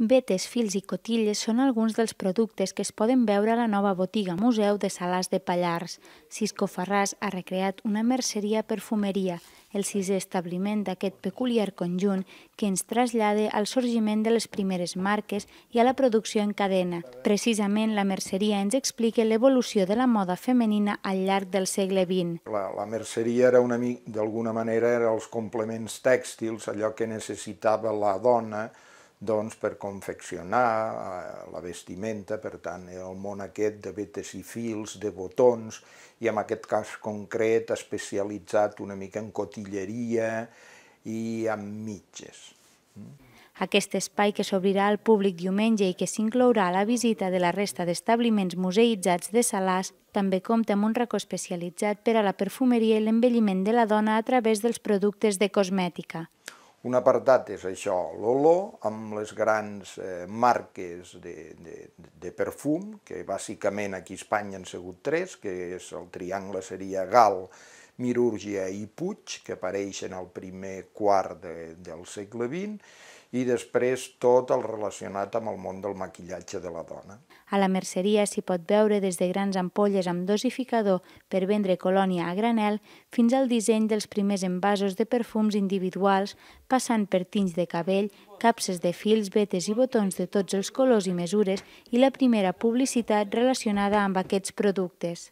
Betes, fils i cotilles són alguns dels productes que es poden veure a la nova botiga Museu de Salàs de Pallars. Cisco Ferràs ha recreat una merceria perfumeria, el sisè establiment d'aquest peculiar conjunt que ens trasllada al sorgiment de les primeres marques i a la producció en cadena. Precisament la merceria ens explica l'evolució de la moda femenina al llarg del segle XX. La, la merceria era una d'alguna manera era els complements tèxtils, allò que necessitava la dona, doncs, per confeccionar eh, la vestimenta, per tant, el món aquest de vetes i fils, de botons, i en aquest cas concret especialitzat una mica en cotilleria i en mitges. Aquest espai que s'obrirà al públic diumenge i que s'inclourà a la visita de la resta d'establiments museïtzats de Salàs també compta amb un racó especialitzat per a la perfumeria i l'envelliment de la dona a través dels productes de cosmètica. Un apartat és això, l'olor, amb les grans eh, marques de, de, de perfum, que bàsicament aquí a Espanya han sigut tres, que és el triangle seria Gal, Mirúrgia i Puig, que apareixen al primer quart de, del segle XX, i després tot el relacionat amb el món del maquillatge de la dona. A la merceria s'hi pot veure des de grans ampolles amb dosificador per vendre colònia a granel fins al disseny dels primers envasos de perfums individuals, passant per tints de cabell, capses de fils, vetes i botons de tots els colors i mesures i la primera publicitat relacionada amb aquests productes.